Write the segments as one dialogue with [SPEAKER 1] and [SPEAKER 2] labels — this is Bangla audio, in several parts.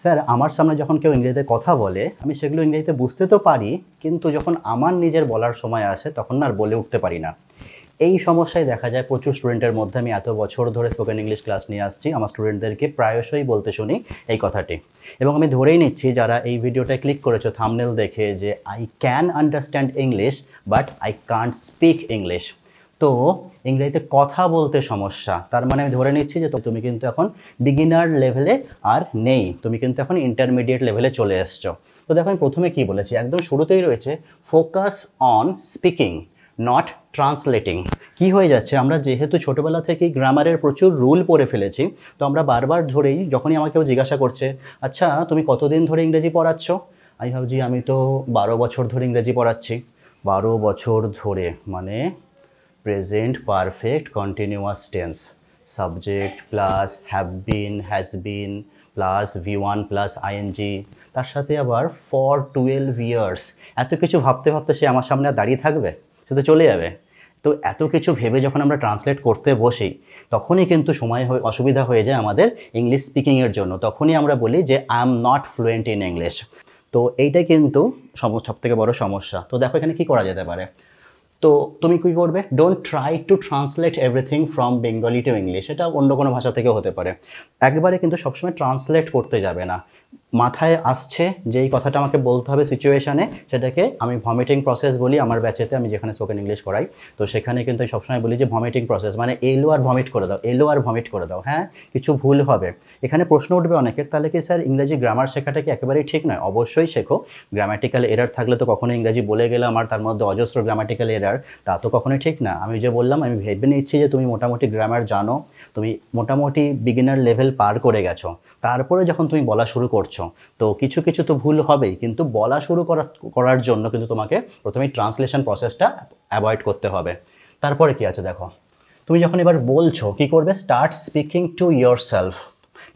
[SPEAKER 1] স্যার আমার সামনে যখন কেউ ইংরেজিতে কথা বলে আমি সেগুলো ইংরেজিতে বুঝতে তো পারি কিন্তু যখন আমার নিজের বলার সময় আসে তখন আর বলে উঠতে পারি না এই সমস্যায় দেখা যায় প্রচুর স্টুডেন্টের মধ্যে আমি এত বছর ধরে স্পোকেন ইংলিশ ক্লাস নিয়ে আসছি আমার স্টুডেন্টদেরকে প্রায়শই বলতে শুনি এই কথাটি এবং আমি ধরেই নিচ্ছি যারা এই ভিডিওটায় ক্লিক করেছো থামনেল দেখে যে I can understand English but I can't speak English তো ইংরেজিতে কথা বলতে সমস্যা তার মানে আমি ধরে নিচ্ছি যে তুমি কিন্তু এখন বিগিনার লেভেলে আর নেই তুমি কিন্তু এখন ইন্টারমিডিয়েট লেভেলে চলে এসছো তো দেখো আমি প্রথমে কি বলেছি একদম শুরুতেই রয়েছে focus on speaking not translating কি হয়ে যাচ্ছে আমরা যেহেতু ছোটোবেলা থেকেই গ্রামারের প্রচুর রুল পড়ে ফেলেছি তো আমরা বারবার ধরেই যখনই আমাকে কেউ জিজ্ঞাসা করছে আচ্ছা তুমি কতদিন ধরে ইংরেজি পড়াচ্ছ আমি ভাবছি আমি তো বারো বছর ধরে ইংরেজি পড়াচ্ছি বারো বছর ধরে মানে present perfect continuous tense subject plus have been has been plus V one plus ING তার সাথে আবার ফর টুয়েলভ ইয়ার্স এত কিছু ভাবতে ভাবতে সে আমার সামনে দাঁড়িয়ে থাকবে সে তো চলে যাবে তো এত কিছু ভেবে যখন আমরা ট্রান্সলেট করতে বসি তখনই কিন্তু সময় হয়ে অসুবিধা হয়ে যায় আমাদের ইংলিশ স্পিকিংয়ের জন্য তখনই আমরা বলি যে I am not fluent in English তো এইটা কিন্তু সব থেকে বড় সমস্যা তো দেখো এখানে কি করা যেতে পারে তো তুমি কী করবে don't try to translate everything from Bengali to English এটা অন্য কোনো ভাষা থেকে হতে পারে একবারে কিন্তু সবসময় ট্রান্সলেট করতে যাবে না মাথায় আসছে যে এই কথাটা আমাকে বলতে হবে সিচুয়েশানে সেটাকে আমি ভমিটিং প্রসেস বলি আমার ব্যাচেতে আমি যেখানে স্পোকেন ইংলিশ করাই তো সেখানে কিন্তু আমি সবসময় বলি যে ভমিটিং প্রসেস মানে এলো আর ভমিট করে দাও এলো আর ভমিট করে দাও হ্যাঁ কিছু ভুল হবে এখানে প্রশ্ন উঠবে অনেকের তাহলে কি স্যার ইংরেজি গ্রামার শেখাটা কি একেবারেই ঠিক নয় অবশ্যই শেখো গ্রামাটিক্যাল এরার থাকলে তো কখনো ইংরেজি বলে গেলাম আর তার মধ্যে অজস্র গ্রামাটিক্যাল এরার তা তো কখনোই ঠিক না আমি যে বললাম আমি ভেবে নিচ্ছি যে তুমি মোটামুটি গ্রামার জানো তুমি মোটামুটি বিগিনার লেভেল পার করে গেছো তারপরে যখন তুমি বলা শুরু করছো তো কিছু কিছু তো ভুল হবেই কিন্তু বলা শুরু করা করার জন্য কিন্তু তোমাকে প্রথমে ট্রান্সলেশন প্রসেসটা অ্যাভয়েড করতে হবে তারপরে কি আছে দেখো তুমি যখন এবার বলছো কি করবে start speaking to yourself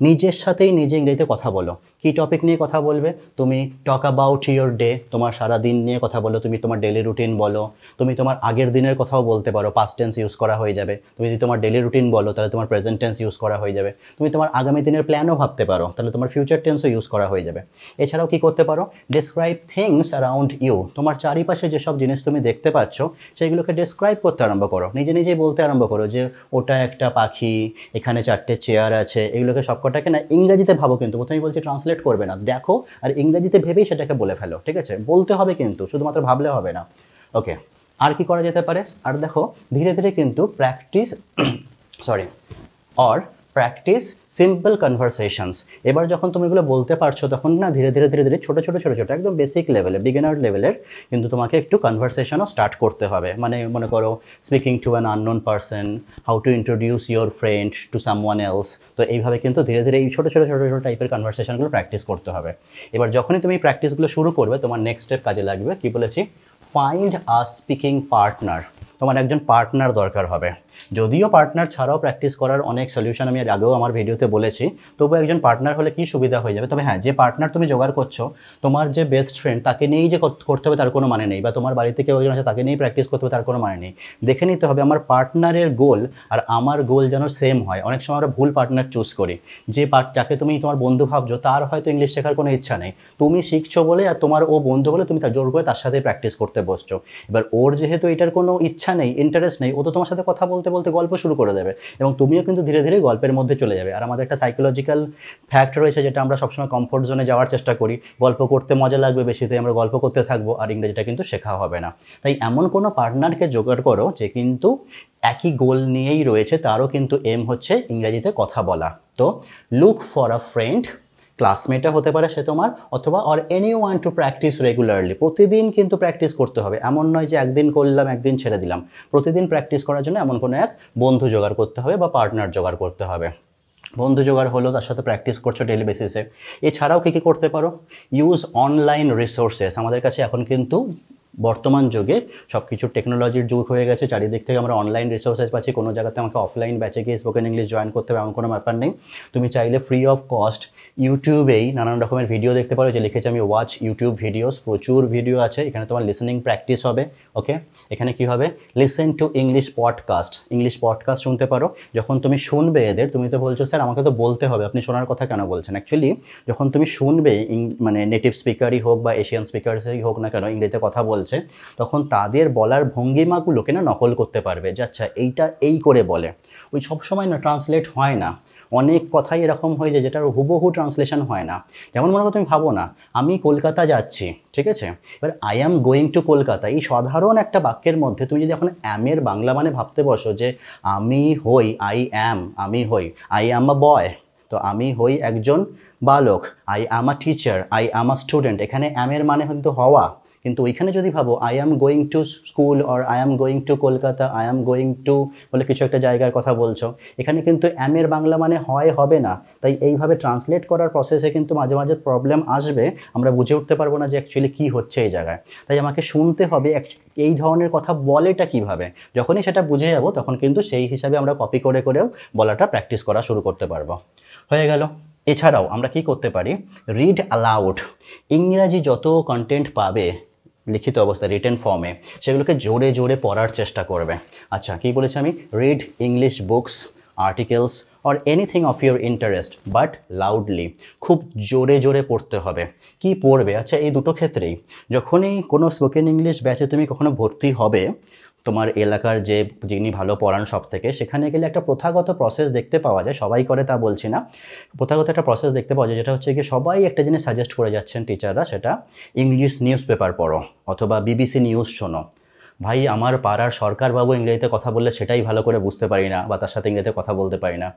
[SPEAKER 1] নিজের সাথেই নিজে ইংরেজিতে কথা বলো কি টপিক নিয়ে কথা বলবে তুমি টক অ্যাবাউট ইয়োর ডে তোমার সারা দিন নিয়ে কথা বলো তুমি তোমার ডেলি রুটিন বলো তুমি তোমার আগের দিনের কথাও বলতে পারো পাস্ট টেন্স ইউজ করা হয়ে যাবে তুমি যদি তোমার ডেলি রুটিন বলো তাহলে তোমার প্রেজেন্ট টেন্স ইউজ করা হয়ে যাবে তুমি তোমার আগামী দিনের প্ল্যানও ভাবতে পারো তাহলে তোমার ফিউচার টেন্সও ইউজ করা হয়ে যাবে এছাড়াও কি করতে পারো ডিসক্রাইব থিংস অ্যারাউন্ড ইউ তোমার চারিপাশে যেসব জিনিস তুমি দেখতে পাচ্ছ সেইগুলোকে ডিসক্রাইব করতে আরম্ভ করো নিজে নিজেই বলতে আরম্ভ করো যে ওটা একটা পাখি এখানে চারটে চেয়ার আছে এগুলোকে সবকটা কথাটাকে না ইংরেজিতে ভাবো কিন্তু প্রথমেই বলছি ট্রান্সলেট করবে না দেখো আর ইংরেজিতে ভেবেই সেটাকে বলে ফেলো ঠিক আছে বলতে হবে কিন্তু শুধুমাত্র ভাবলে হবে না ওকে আর কি করা যেতে পারে আর দেখো ধীরে ধীরে কিন্তু practice sorry or practice simple conversations এবার যখন তুমি এগুলো বলতে পারছো তখন না ধীরে ধীরে ধীরে ধীরে ছোটো ছোটো ছোটো ছোটো একদম বেসিক লেভেলে বিগিনার লেভেলের কিন্তু তোমাকে একটু কনভারসেশনও স্টার্ট করতে হবে মানে মনে করো speaking to an unknown person how to introduce your friend to someone else তো এইভাবে কিন্তু ধীরে ধীরে এই ছোটো ছোটো ছোটো ছোটো টাইপের কনভারসেশনগুলো প্র্যাকটিস করতে হবে এবার যখনই তুমি প্র্যাকটিসগুলো শুরু করবে তোমার নেক্সট স্টেপ কাজে লাগবে কী বলেছি ফাইন্ড আ স্পিকিং পার্টনার তোমার একজন পার্টনার দরকার হবে যদিও পার্টনার ছাড়াও প্র্যাকটিস করার অনেক সলিউশন আমি আগেও আমার ভিডিওতে বলেছি তবু একজন পার্টনার হলে কি সুবিধা হয়ে যাবে তবে হ্যাঁ যে পার্টনার তুমি জোগাড় করছো তোমার যে বেস্ট ফ্রেন্ড তাকে নিয়েই যে করতে হবে তার কোনো মানে নেই বা তোমার বাড়িতে কেউ একজন আছে তাকে নিয়েই প্র্যাকটিস করতে হবে তার কোনো মানে নেই দেখে নিতে হবে আমার পার্টনারের গোল আর আমার গোল যেন সেম হয় অনেক সময় আমরা ভুল পার্টনার চুজ করি যে পার্ট যাকে তুমি তোমার বন্ধু ভাবছো তার হয়তো ইংলিশ শেখার কোনো ইচ্ছা নেই তুমি শিখছো বলে আর তোমার ও বন্ধু বলে তুমি তার জোর করে তার সাথে প্র্যাকটিস করতে বসছো এবার ওর যেহেতু এটার কোনো ইচ্ছা ইচ্ছা নেই ইন্টারেস্ট নেই ও তো তোমার সাথে কথা বলতে বলতে গল্প শুরু করে দেবে এবং তুমিও কিন্তু ধীরে ধীরে গল্পের মধ্যে চলে যাবে আর আমাদের একটা সাইকোলজিক্যাল ফ্যাক্ট রয়েছে যেটা আমরা সবসময় কমফোর্ট জোনে যাওয়ার চেষ্টা করি গল্প করতে মজা লাগবে বেশিতে আমরা গল্প করতে থাকবো আর ইংরেজিটা কিন্তু শেখা হবে না তাই এমন কোনো পার্টনারকে জোগাড় করো যে কিন্তু একই গোল নিয়েই রয়েছে তারও কিন্তু এম হচ্ছে ইংরেজিতে কথা বলা তো লুক ফর আ ফ্রেন্ড ক্লাসমেটও হতে পারে সে তোমার অথবা or anyone to practice regularly প্রতিদিন কিন্তু প্র্যাকটিস করতে হবে এমন নয় যে একদিন করলাম একদিন ছেড়ে দিলাম প্রতিদিন প্র্যাকটিস করার জন্য এমন কোনো এক বন্ধু জোগাড় করতে হবে বা পার্টনার জোগাড় করতে হবে বন্ধু জোগাড় হলো তার সাথে প্র্যাকটিস করছো ডেলি বেসিসে এছাড়াও কী কী করতে পারো ইউজ অনলাইন রিসোর্সেস আমাদের কাছে এখন কিন্তু বর্তমান যুগে সব কিছু টেকনোলজির যুগ হয়ে গেছে চারিদিক থেকে আমরা অনলাইন রিসোর্সেস পাচ্ছি কোনো জায়গাতে আমাকে অফলাইন ব্যাচে গিয়ে স্পোকেন ইংলিশ জয়েন করতে হবে এমন কোনো ব্যাপার নেই তুমি চাইলে ফ্রি অফ কস্ট ইউটিউবেই নানান রকমের ভিডিও দেখতে পারো যে লিখেছি আমি ওয়াচ ইউটিউব ভিডিওস প্রচুর ভিডিও আছে এখানে তোমার লিসেনিং প্র্যাকটিস হবে ওকে এখানে কি হবে listen to English podcast English podcast শুনতে পারো যখন তুমি শুনবে এদের তুমি তো বলছো স্যার আমাকে তো বলতে হবে আপনি শোনার কথা কেন বলছেন অ্যাকচুয়ালি যখন তুমি শুনবে মানে নেটিভ স্পিকারই হোক বা এশিয়ান স্পিকার্সেরই হোক না কেন ইংরেজিতে কথা বল চলছে তখন তাদের বলার ভঙ্গিমাগুলোকে না নকল করতে পারবে যে আচ্ছা এইটা এই করে বলে ওই সবসময় না ট্রান্সলেট হয় না অনেক কথাই এরকম হয়ে যায় যেটার হুবহু ট্রান্সলেশন হয় না যেমন মনে করো তুমি ভাবো না আমি কলকাতা যাচ্ছি ঠিক আছে এবার I am going to Kolkata এই সাধারণ একটা বাক্যের মধ্যে তুমি যদি এখন অ্যামের বাংলা মানে ভাবতে বসো যে আমি হই আই অ্যাম আমি হই আই অ্যাম আ বয় তো আমি হই একজন বালক I am a teacher I am a student এখানে অ্যামের মানে কিন্তু হওয়া কিন্তু ওইখানে যদি ভাবো I am going to school or I am going to Kolkata I am going to বলে কিছু একটা জায়গার কথা বলছো এখানে কিন্তু অ্যাম এর বাংলা মানে হয় হবে না তাই এইভাবে ট্রান্সলেট করার প্রসেসে কিন্তু মাঝে মাঝে প্রবলেম আসবে আমরা বুঝে উঠতে পারবো না যে অ্যাকচুয়ালি কী হচ্ছে এই জায়গায় তাই আমাকে শুনতে হবে এই ধরনের কথা বলেটা কিভাবে যখনই সেটা বুঝে যাবো তখন কিন্তু সেই হিসাবে আমরা কপি করে করেও বলাটা প্র্যাকটিস করা শুরু করতে পারবো হয়ে গেল এছাড়াও আমরা কি করতে পারি রিড অ্যালাউড ইংরাজি যত কন্টেন্ট পাবে লিখিত অবস্থায় রিটেন ফর্মে সেগুলোকে জোরে জোরে পড়ার চেষ্টা করবে আচ্ছা কি বলেছি আমি read English books articles or anything of your interest but loudly খুব জোরে জোরে পড়তে হবে কি পড়বে আচ্ছা এই দুটো ক্ষেত্রেই যখনই কোনো স্পোকেন ইংলিশ ব্যাচে তুমি কখনো ভর্তি হবে তোমার এলাকার যে যিনি ভালো পড়ান সব থেকে সেখানে গেলে একটা প্রথাগত প্রসেস দেখতে পাওয়া যায় সবাই করে তা বলছি না প্রথাগত একটা প্রসেস দেখতে পাওয়া যায় যেটা হচ্ছে কি সবাই একটা জিনিস সাজেস্ট করে যাচ্ছেন টিচাররা সেটা ইংলিশ নিউজ পেপার পড়ো অথবা বিবিসি নিউজ শোনো ভাই আমার পাড়ার সরকারবাবু ইংরেজিতে কথা বললে সেটাই ভালো করে বুঝতে পারি না বা তার সাথে ইংরেজিতে কথা বলতে পারি না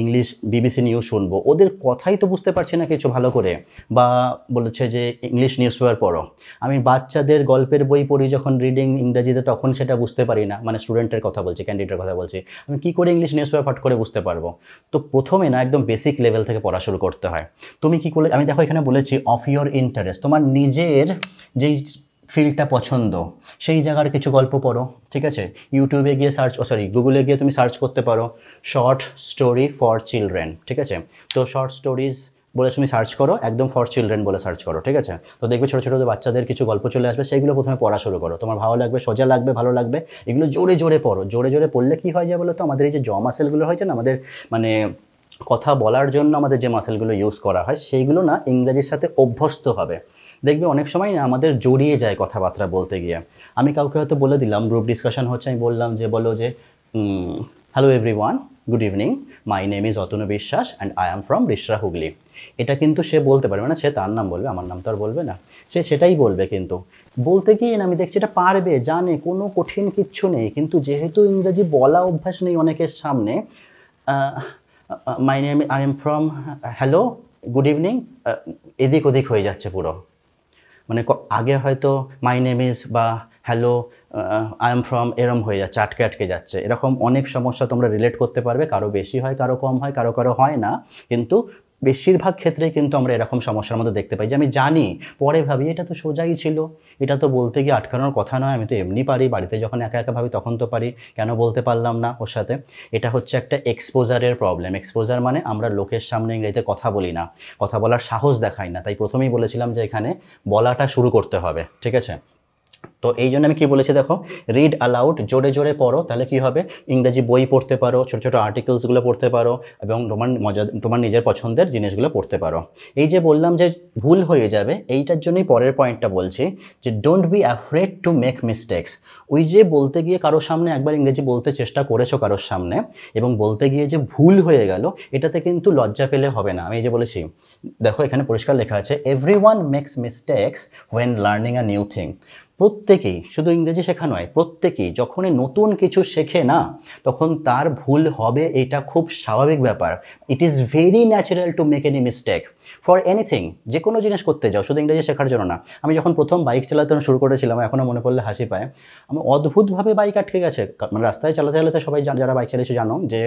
[SPEAKER 1] ইংলিশ বিবিসি নিউজ শুনবো ওদের কথাই তো বুঝতে পারছি না কিছু ভালো করে বা বলেছে যে ইংলিশ নিউজ পেপার পড়ো আমি বাচ্চাদের গল্পের বই পড়ি যখন রিডিং ইংরেজিতে তখন সেটা বুঝতে পারি না মানে স্টুডেন্টের কথা বলছি ক্যান্ডিডেটের কথা বলছি আমি কী করে ইংলিশ নিউজ পেপার ফাট করে বুঝতে পারবো তো প্রথমে না একদম বেসিক লেভেল থেকে পড়া শুরু করতে হয় তুমি কি করলে আমি দেখো এখানে বলেছি অফ ইয়োর ইন্টারেস্ট তোমার নিজের যেই ফিল্ডটা পছন্দ সেই জায়গার কিছু গল্প পড়ো ঠিক আছে ইউটিউবে গিয়ে সার্চ ও সরি গুগলে গিয়ে তুমি সার্চ করতে পারো শর্ট স্টোরি ফর চিলড্রেন ঠিক আছে তো শর্ট স্টোরিজ বলে তুমি সার্চ করো একদম ফর চিলড্রেন বলে সার্চ করো ঠিক আছে তো দেখবে ছোটো ছোটো বাচ্চাদের কিছু গল্প চলে আসবে সেগুলো প্রথমে পড়া শুরু করো তোমার ভালো লাগবে সোজা লাগবে ভালো লাগবে এগুলো জোরে জোরে পড়ো জোরে জোরে পড়লে কী হয় যায় বলো তো আমাদের এই যে জ মাসেলগুলো হয়েছে না আমাদের মানে কথা বলার জন্য আমাদের যে মাসেলগুলো ইউজ করা হয় সেইগুলো না ইংরাজির সাথে অভ্যস্ত হবে দেখবে অনেক সময় আমাদের জড়িয়ে যায় কথাবার্তা বলতে গিয়ে আমি কাউকে হয়তো বলে দিলাম গ্রুপ ডিসকাশন হচ্ছে আমি বললাম যে বলো যে hello everyone good evening my name is Atanu Biswas and I am from Rishra Hooghly এটা কিন্তু সে বলতে পারবে না সে তার নাম বলবে আমার নাম তো আর বলবে না সে সেটাই বলবে কিন্তু বলতে গিয়ে আমি দেখছি এটা পারবে জানে কোনো কঠিন কিচ্ছু নেই কিন্তু যেহেতু ইংরেজি বলা অভ্যাস নেই অনেকের সামনে my name I am from hello good evening এদিক ওদিক হয়ে যাচ্ছে পুরো মানে আগে হয়তো মাই নেম ইজ বা হ্যালো আই এম ফ্রম এরম হয়ে যাচ্ছে আটকে আটকে যাচ্ছে এরকম অনেক সমস্যা তোমরা রিলেট করতে পারবে কারো বেশি হয় কারো কম হয় কারো কারো হয় না কিন্তু বেশিরভাগ ক্ষেত্রে কিন্তু আমরা এরকম সমস্যার মধ্যে দেখতে পাই যে আমি জানি পরে ভাবি এটা তো সোজাই ছিল এটা তো বলতে গিয়ে আটকানোর কথা নয় আমি তো এমনি পারি বাড়িতে যখন একা একা ভাবি তখন তো পারি কেন বলতে পারলাম না ওর সাথে এটা হচ্ছে একটা এক্সপোজারের প্রবলেম এক্সপোজার মানে আমরা লোকের সামনে ইংরেজিতে কথা বলি না কথা বলার সাহস দেখাই না তাই প্রথমেই বলেছিলাম যে এখানে বলাটা শুরু করতে হবে ঠিক আছে তো এই জন্য আমি কি বলেছি দেখো রিড অ্যালাউড জোরে জোরে পড়ো তাহলে কি হবে ইংরেজি বই পড়তে পারো ছোট ছোটো আর্টিকেলসগুলো পড়তে পারো এবং তোমার মজা তোমার নিজের পছন্দের জিনিসগুলো পড়তে পারো এই যে বললাম যে ভুল হয়ে যাবে এইটার জন্যই পরের পয়েন্টটা বলছি যে don't be afraid to make mistakes ওই যে বলতে গিয়ে কারোর সামনে একবার ইংরেজি বলতে চেষ্টা করেছো কারোর সামনে এবং বলতে গিয়ে যে ভুল হয়ে গেল এটাতে কিন্তু লজ্জা পেলে হবে না আমি এই যে বলেছি দেখো এখানে পরিষ্কার লেখা আছে everyone makes mistakes when learning a new thing প্রত্যেকেই শুধু ইংরেজি শেখা নয় প্রত্যেকেই যখনই নতুন কিছু শেখে না তখন তার ভুল হবে এটা খুব স্বাভাবিক ব্যাপার it is very natural to make any mistake for anything যে কোনো জিনিস করতে যাও শুধু ইংরেজি শেখার জন্য না আমি যখন প্রথম বাইক চালাতে শুরু করেছিলাম এখনও মনে পড়লে হাসি পায় আমার অদ্ভুতভাবে বাইক আটকে গেছে মানে রাস্তায় চালাতে চালাতে সবাই যারা বাইক চালিয়েছে জানো যে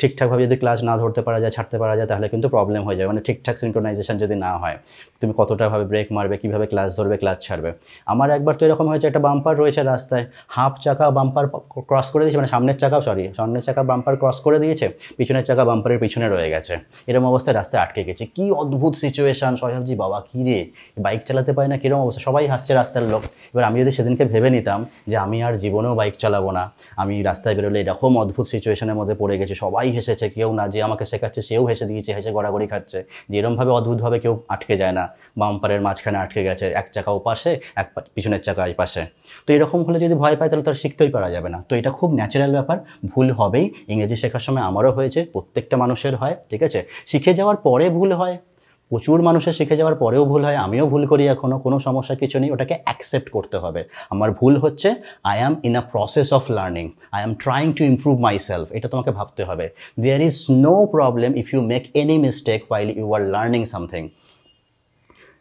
[SPEAKER 1] ঠিকঠাকভাবে যদি ক্লাস না ধরতে পারা যায় ছাড়তে পারা যায় তাহলে কিন্তু প্রবলেম হয়ে যাবে মানে ঠিকঠাক সিনক্রোনাইজেশন যদি না হয় তুমি কতটাভাবে ব্রেক মারবে কীভাবে ক্লাস ধরবে ক্লাস ছাড়বে আমার একবার তো এরকম এরকম হয়েছে একটা বাম্পার রয়েছে রাস্তায় হাফ চাকা বাম্পার ক্রস করে দিয়েছে মানে সামনের চাকা সরি সামনের চাকা বাম্পার ক্রস করে দিয়েছে পিছনের চাকা বাম্পারের পিছনে রয়ে গেছে এরকম অবস্থায় রাস্তায় আটকে গেছে কি অদ্ভুত সিচুয়েশান সয়াবজি বাবা কী রে বাইক চালাতে পায় না কীরকম অবস্থা সবাই হাসছে রাস্তার লোক এবার আমি যদি সেদিনকে ভেবে নিতাম যে আমি আর জীবনেও বাইক চালাবো না আমি রাস্তায় বেরোলে এরকম অদ্ভুত সিচুয়েশনের মধ্যে পড়ে গেছে সবাই হেসেছে কেউ না যে আমাকে শেখাচ্ছে সেও হেসে দিয়েছে হেসে গড়াগড়ি খাচ্ছে যে এরমভাবে অদ্ভুতভাবে কেউ আটকে যায় না বাম্পারের মাঝখানে আটকে গেছে এক চাকা ওপাশে এক পিছনের চাকা থাকা পাশে তো এরকম হলে যদি ভয় পায় তাহলে তার শিখতেই পারা যাবে না তো এটা খুব ন্যাচারাল ব্যাপার ভুল হবেই ইংরেজি শেখার সময় আমারও হয়েছে প্রত্যেকটা মানুষের হয় ঠিক আছে শিখে যাওয়ার পরে ভুল হয় প্রচুর মানুষের শিখে যাওয়ার পরেও ভুল হয় আমিও ভুল করি এখনও কোনো সমস্যা কিছু নেই ওটাকে অ্যাকসেপ্ট করতে হবে আমার ভুল হচ্ছে I am in a process of learning I am trying to improve myself এটা তোমাকে ভাবতে হবে there is no problem if you make any mistake while you are learning something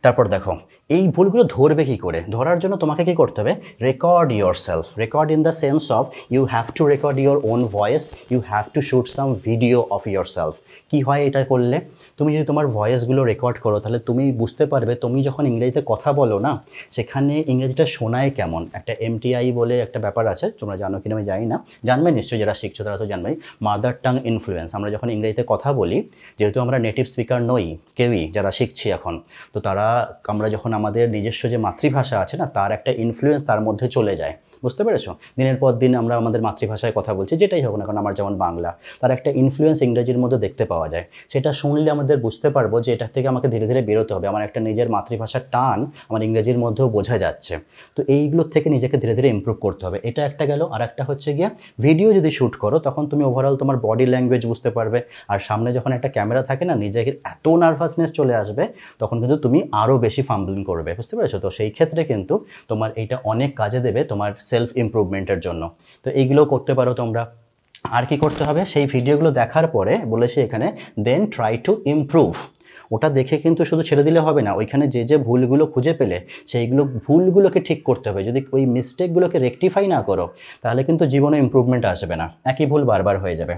[SPEAKER 1] তারপর দেখো এই ভুলগুলো ধরবে কি করে ধরার জন্য তোমাকে কি করতে হবে record yourself record in the sense of you have to record your own voice you have to shoot some video of yourself কী হয় এটা করলে তুমি যদি তোমার ভয়েসগুলো রেকর্ড করো তাহলে তুমি বুঝতে পারবে তুমি যখন ইংরেজিতে কথা বলো না সেখানে ইংরেজিটা শোনায় কেমন একটা এমটিআই বলে একটা ব্যাপার আছে তোমরা জানো কিনা আমি জানি না জানবে নিশ্চয়ই যারা শিখছো তারা তো জানবেই মাদার টাং ইনফ্লুয়েন্স আমরা যখন ইংরেজিতে কথা বলি যেহেতু আমরা নেটিভ স্পিকার নই কেউই যারা শিখছি এখন তো তারা আমরা যখন আমাদের নিজস্ব যে মাতৃভাষা আছে না তার একটা ইনফ্লুয়েন্স তার মধ্যে চলে যায় বুঝতে পেরেছো দিনের পর দিন আমরা আমাদের মাতৃভাষায় কথা বলছি যেটাই হোক না কারণ আমার যেমন বাংলা তার একটা ইনফ্লুয়েন্স ইংরেজির মধ্যে দেখতে পাওয়া যায় সেটা শুনলে আমাদের বুঝতে পারবো যে এটা থেকে আমাকে ধীরে ধীরে বেরোতে হবে আমার একটা নিজের মাতৃভাষার টান আমার ইংরেজির মধ্যেও বোঝা যাচ্ছে তো এইগুলোর থেকে নিজেকে ধীরে ধীরে ইম্প্রুভ করতে হবে এটা একটা গেল আর একটা হচ্ছে গিয়ে ভিডিও যদি শ্যুট করো তখন তুমি ওভারঅল তোমার বডি ল্যাঙ্গুয়েজ বুঝতে পারবে আর সামনে যখন একটা ক্যামেরা থাকে না নিজেকে এত নার্ভাসনেস চলে আসবে তখন কিন্তু তুমি আরও বেশি ফাম্বলিং করবে বুঝতে পেরেছো তো সেই ক্ষেত্রে কিন্তু তোমার এইটা অনেক কাজে দেবে তোমার সেলফ ইমপ্রুভমেন্টের জন্য তো এইগুলো করতে পারো তোমরা আর কি করতে হবে সেই ভিডিওগুলো দেখার পরে বলেছি এখানে দেন ট্রাই টু ইমপ্রুভ ওটা দেখে কিন্তু শুধু ছেড়ে দিলে হবে না ওইখানে যে যে ভুলগুলো খুঁজে পেলে সেইগুলো ভুলগুলোকে ঠিক করতে হবে যদি ওই মিস্টেকগুলোকে রেকটিফাই না করো তাহলে কিন্তু জীবনে ইম্প্রুভমেন্ট আসবে না একই ভুল বারবার হয়ে যাবে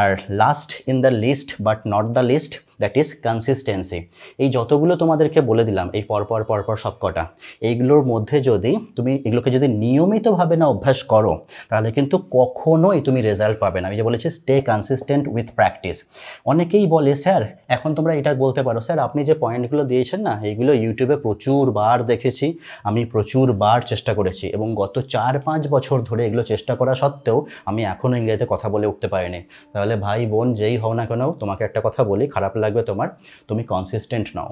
[SPEAKER 1] আর last in the list but not the list that is consistency এই যতগুলো তোমাদেরকে বলে দিলাম এই পরপর পরপর সবকটা এইগুলোর মধ্যে যদি তুমি এগুলোকে যদি নিয়মিতভাবে না অভ্যাস করো তাহলে কিন্তু কখনোই তুমি রেজাল্ট পাবে না আমি যে বলেছি স্টে কনসিস্টেন্ট উইথ প্র্যাকটিস অনেকেই বলে স্যার এখন তোমরা এটা বলতে পারো স্যার আপনি যে পয়েন্টগুলো দিয়েছেন না এইগুলো ইউটিউবে প্রচুর বার দেখেছি আমি প্রচুর বার চেষ্টা করেছি এবং গত চার পাঁচ বছর ধরে এগুলো চেষ্টা করা সত্ত্বেও আমি এখনও ইংরেজিতে কথা বলে উঠতে পারিনি তাহলে ভাই বোন যেই হও না কেন তোমাকে একটা কথা বলি খারাপ লাগে লাগবে তোমার তুমি কনসিস্টেন্ট নাও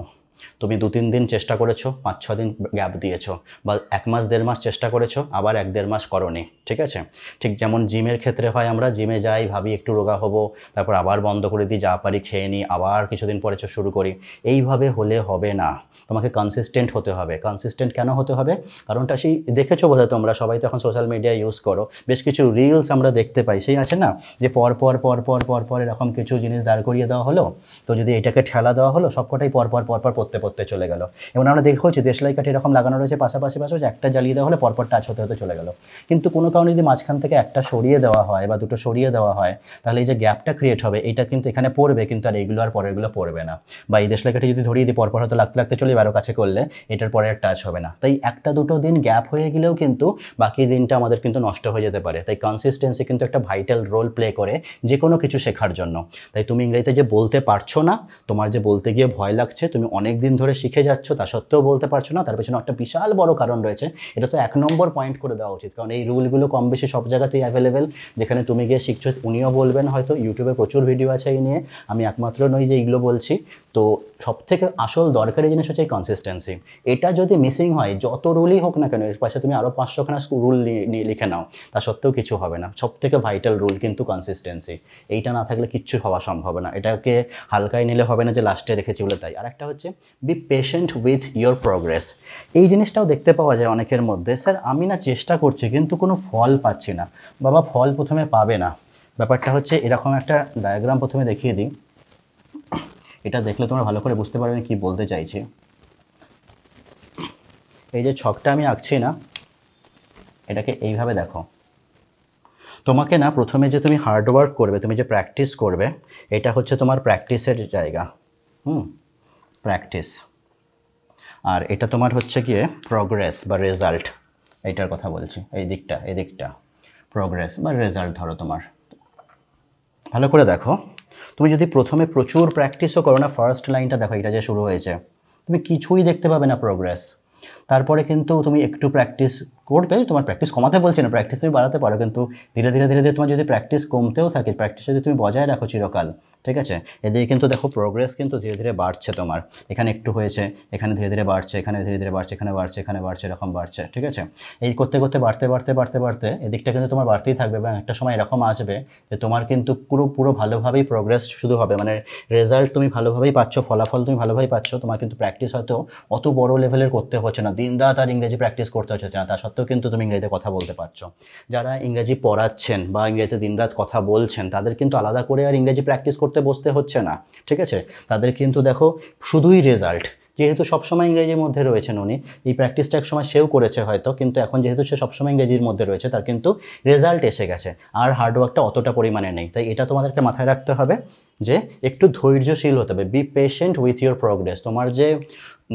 [SPEAKER 1] তুমি দু তিন দিন চেষ্টা করেছো পাঁচ ছ দিন গ্যাপ দিয়েছো বা এক মাস দেড় মাস চেষ্টা করেছো আবার এক দেড় মাস করনি ঠিক আছে ঠিক যেমন জিমের ক্ষেত্রে হয় আমরা জিমে যাই ভাবি একটু রোগা হব তারপর আবার বন্ধ করে দিই যা পারি খেয়ে নিই আবার কিছুদিন পরে শুরু করি এইভাবে হলে হবে না তোমাকে কনসিস্টেন্ট হতে হবে কনসিস্টেন্ট কেন হতে হবে কারণটা সেই দেখেছো বোধহয় তোমরা সবাই তো এখন সোশ্যাল মিডিয়া ইউজ করো বেশ কিছু রিলস আমরা দেখতে পাই সেই আছে না যে পর পর পর পর পর পর এরকম কিছু জিনিস দাঁড় করিয়ে দেওয়া হলো তো যদি এটাকে ঠেলা দেওয়া হলো সবকটাই পর পর পর পর পড়তে পড়তে চলে গেল এবং আমরা দেখবো যে দেশলাই কাঠি এরকম লাগানো রয়েছে পাশাপাশি পাশাপাশি একটা জ্বালিয়ে দেওয়া হলে পরপর টাচ হতে হতে চলে গেল কিন্তু কোনো কারণে যদি মাঝখান থেকে একটা সরিয়ে দেওয়া হয় বা দুটো সরিয়ে দেওয়া হয় তাহলে এই যে গ্যাপটা ক্রিয়েট হবে এটা কিন্তু এখানে পড়বে কিন্তু আর এগুলো আর এগুলো পড়বে না বা এই দেশলাই কাঠি যদি ধরিয়ে দিই পরপর হয়তো লাগতে লাগতে চলে আরও কাছে করলে এটার পরে আর টাচ হবে না তাই একটা দুটো দিন গ্যাপ হয়ে গেলেও কিন্তু বাকি দিনটা আমাদের কিন্তু নষ্ট হয়ে যেতে পারে তাই কনসিস্টেন্সি কিন্তু একটা ভাইটাল রোল প্লে করে যে কোনো কিছু শেখার জন্য তাই তুমি ইংরেজিতে যে বলতে পারছো না তোমার যে বলতে গিয়ে ভয় লাগছে তুমি অনেক অনেক দিন ধরে শিখে যাচ্ছ তা সত্ত্বেও বলতে পারছো না তার পেছনে একটা বিশাল বড় কারণ রয়েছে এটা তো এক নম্বর পয়েন্ট করে দেওয়া উচিত কারণ এই রুলগুলো কম বেশি সব জায়গাতেই অ্যাভেলেবেল যেখানে তুমি গিয়ে শিখছো উনিও বলবেন হয়তো ইউটিউবে প্রচুর ভিডিও আছে এই নিয়ে আমি একমাত্র নই যে এইগুলো বলছি তো সব থেকে আসল দরকারি জিনিস হচ্ছে এই কনসিস্টেন্সি এটা যদি মিসিং হয় যত রুলই হোক না কেন এর পাশে তুমি আরও পাঁচশোখানা রুল লিখে নাও তা সত্ত্বেও কিছু হবে না সব থেকে ভাইটাল রুল কিন্তু কনসিস্টেন্সি এইটা না থাকলে কিচ্ছু হওয়া সম্ভব না এটাকে হালকায় নিলে হবে না যে লাস্টে রেখেছি বলে তাই আর একটা হচ্ছে be patient with your progress এই জিনিসটাও দেখতে পাওয়া যায় অনেকের মধ্যে স্যার আমি না চেষ্টা করছি কিন্তু কোনো ফল পাচ্ছি না বাবা ফল প্রথমে পাবে না ব্যাপারটা হচ্ছে এরকম একটা ডায়াগ্রাম প্রথমে দেখিয়ে দিই এটা দেখলে তোমরা ভালো করে বুঝতে পারবে কি বলতে চাইছি এই যে ছকটা আমি আঁকছি না এটাকে এইভাবে দেখো তোমাকে না প্রথমে যে তুমি হার্ডওয়ার্ক করবে তুমি যে প্র্যাকটিস করবে এটা হচ্ছে তোমার প্র্যাকটিসের জায়গা হুম প্র্যাকটিস আর এটা তোমার হচ্ছে গিয়ে প্রগ্রেস বা রেজাল্ট এইটার কথা বলছি এই দিকটা এই দিকটা প্রগ্রেস বা রেজাল্ট ধরো তোমার ভালো করে দেখো তুমি যদি প্রথমে প্রচুর প্র্যাকটিসও করো না ফার্স্ট লাইনটা দেখো এটা যে শুরু হয়েছে তুমি কিছুই দেখতে পাবে না প্রোগ্রেস তারপরে কিন্তু তুমি একটু প্র্যাকটিস করবে তোমার প্র্যাকটিস কমাতে বলছে না প্র্যাকটিস তুমি বাড়াতে পারো কিন্তু ধীরে ধীরে ধীরে ধীরে তোমার যদি প্র্যাকটিস কমতেও থাকে প্র্যাকটিস যদি তুমি বজায় রাখো চিরকাল ঠিক আছে এদিকে কিন্তু দেখো প্রোগ্রেস কিন্তু ধীরে ধীরে বাড়ছে তোমার এখানে একটু হয়েছে এখানে ধীরে ধীরে বাড়ছে এখানে ধীরে ধীরে বাড়ছে এখানে বাড়ছে এখানে বাড়ছে এরকম বাড়ছে ঠিক আছে এই করতে করতে বাড়তে বাড়তে বাড়তে বাড়তে এদিকটা কিন্তু তোমার বাড়তেই থাকবে এবং একটা সময় এরকম আসবে যে তোমার কিন্তু পুরো পুরো ভালোভাবেই প্রোগ্রেস শুধু হবে মানে রেজাল্ট তুমি ভালোভাবেই পাচ্ছ ফলাফল তুমি ভালোভাবেই পাচ্ছ তোমার কিন্তু প্র্যাকটিস হয়তো অত বড় লেভেলের করতে হচ্ছে হচ্ছে না দিন রাত আর ইংরেজি প্র্যাকটিস করতে হচ্ছে না তা সত্ত্বেও কিন্তু তুমি ইংরেজিতে কথা বলতে পারছো যারা ইংরেজি পড়াচ্ছেন বা ইংরেজিতে দিন রাত কথা বলছেন তাদের কিন্তু আলাদা করে আর ইংরেজি প্র্যাকটিস করতে বসতে হচ্ছে না ঠিক আছে তাদের কিন্তু দেখো শুধুই রেজাল্ট যেহেতু সবসময় ইংরেজির মধ্যে রয়েছেন উনি এই প্র্যাকটিসটা এক সময় সেও করেছে হয়তো কিন্তু এখন যেহেতু সে সবসময় ইংরেজির মধ্যে রয়েছে তার কিন্তু রেজাল্ট এসে গেছে আর হার্ডওয়ার্কটা অতটা পরিমাণে নেই তাই এটা তোমাদেরকে মাথায় রাখতে হবে যে একটু ধৈর্যশীল হতে হবে be patient with your progress তোমার যে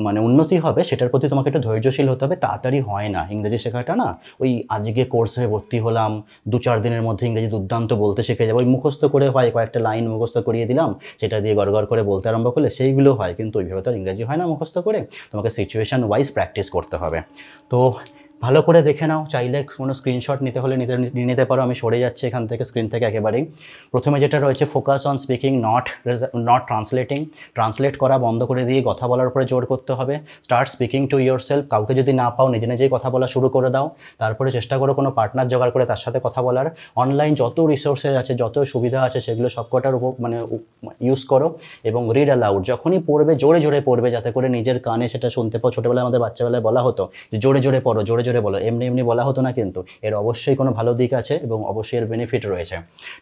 [SPEAKER 1] মানে উন্নতি হবে সেটার প্রতি তোমাকে একটু ধৈর্যশীল হতে হবে তাড়াতাড়ি হয় না ইংরেজি শেখাটা না ওই আজকে কোর্সে ভর্তি হলাম দু চার দিনের মধ্যে ইংরেজি দুর্দান্ত বলতে শিখে যাবো ওই মুখস্থ করে হয় কয়েকটা লাইন মুখস্থ করিয়ে দিলাম সেটা দিয়ে গড় করে বলতে আরম্ভ করলে সেইগুলো হয় কিন্তু ওইভাবে তো ইংরেজি হয় না মুখস্থ করে তোমাকে সিচুয়েশান ওয়াইজ প্র্যাকটিস করতে হবে তো ভালো করে দেখে নাও চাইলে কোনো স্ক্রিনশট নিতে হলে নিতে নিতে পারো আমি সরে যাচ্ছি এখান থেকে স্ক্রিন থেকে একেবারেই প্রথমে যেটা রয়েছে focus on speaking not not translating translate করা বন্ধ করে দিয়ে কথা বলার উপরে জোর করতে হবে start speaking to yourself কাউকে যদি না পাও নিজে নিজেই কথা বলা শুরু করে দাও তারপরে চেষ্টা করো কোনো পার্টনার জোগাড় করে তার সাথে কথা বলার অনলাইন যত রিসোর্সেস আছে যত সুবিধা আছে সেগুলো সবকটার উপর মানে ইউজ করো এবং রিড অ্যালাউড যখনই পড়বে জোরে জোরে পড়বে যাতে করে নিজের কানে সেটা শুনতে পাও ছোটোবেলায় আমাদের বাচ্চাবেলায় বলা হতো যে জোরে জোরে পড়ো জোরে জোরে বলো এমনি এমনি বলা হতো না কিন্তু এর অবশ্যই কোনো ভালো দিক আছে এবং অবশ্যই এর বেনিফিট রয়েছে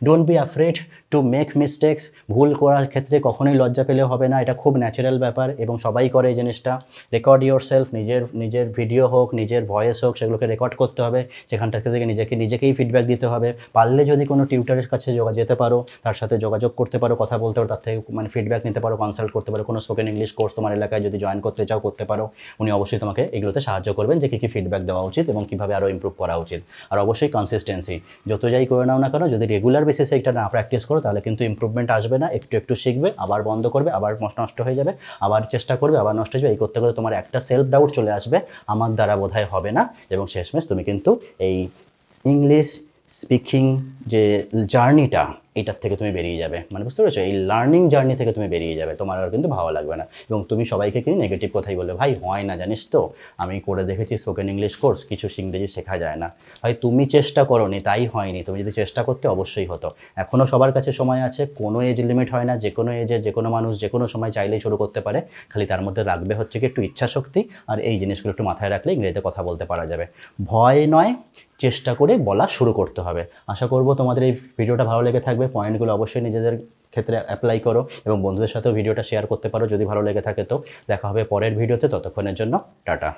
[SPEAKER 1] don't be afraid to make mistakes ভুল করার ক্ষেত্রে কখনোই লজ্জা পেলে হবে না এটা খুব ন্যাচারাল ব্যাপার এবং সবাই করে এই জিনিসটা রেকর্ড ইউর সেলফ নিজের নিজের ভিডিও হোক নিজের ভয়েস হোক সেগুলোকে রেকর্ড করতে হবে সেখানটা থেকে নিজেকে নিজেকেই ফিডব্যাক দিতে হবে পারলে যদি কোনো টিউটারের কাছে যোগা যেতে পারো তার সাথে যোগাযোগ করতে পারো কথা বলতে পারো তার থেকে মানে ফিডব্যাক নিতে পারো কনসাল্ট করতে পারো কোনো স্পোকেন ইংলিশ কোর্স তোমার এলাকায় যদি জয়েন করতে চাও করতে পারো উনি অবশ্যই তোমাকে এগুলোতে সাহায্য করবেন যে কী কী ফিডব্যাক দেওয়া দেওয়া উচিত এবং কীভাবে আরও ইম্প্রুভ করা উচিত আর অবশ্যই কনসিস্টেন্সি যত যাই করে নাও না কেন যদি রেগুলার বেসিসে এটা না প্র্যাকটিস করো তাহলে কিন্তু ইম্প্রুভমেন্ট আসবে না একটু একটু শিখবে আবার বন্ধ করবে আবার নষ্ট হয়ে যাবে আবার চেষ্টা করবে আবার নষ্ট হয়ে যাবে এই করতে করতে তোমার একটা সেলফ ডাউট চলে আসবে আমার দ্বারা বোধহয় হবে না এবং শেষমেশ তুমি কিন্তু এই ইংলিশ স্পিকিং যে জার্নিটা এটার থেকে তুমি বেরিয়ে যাবে মানে বুঝতে পেরেছো এই লার্নিং জার্নি থেকে তুমি বেরিয়ে যাবে তোমার আর কিন্তু ভালো লাগবে না এবং তুমি সবাইকে কিন্তু নেগেটিভ কথাই বলবে ভাই হয় না জানিস তো আমি করে দেখেছি স্পোকেন ইংলিশ কোর্স কিছু ইংরেজি শেখা যায় না ভাই তুমি চেষ্টা করো নি তাই হয়নি তুমি যদি চেষ্টা করতে অবশ্যই হতো এখনও সবার কাছে সময় আছে কোনো এজ লিমিট হয় না যে কোনো এজে যে কোনো মানুষ যে কোনো সময় চাইলেই শুরু করতে পারে খালি তার মধ্যে রাখবে হচ্ছে কি একটু ইচ্ছাশক্তি আর এই জিনিসগুলো একটু মাথায় রাখলে ইংরেজিতে কথা বলতে পারা যাবে ভয় নয় চেষ্টা করে বলা শুরু করতে হবে আশা করব তোমাদের এই ভিডিওটা ভালো লেগে থাকবে পয়েন্টগুলো অবশ্যই নিজেদের ক্ষেত্রে অ্যাপ্লাই করো এবং বন্ধুদের সাথেও ভিডিওটা শেয়ার করতে পারো যদি ভালো লেগে থাকে তো দেখা হবে পরের ভিডিওতে ততক্ষণের জন্য টাটা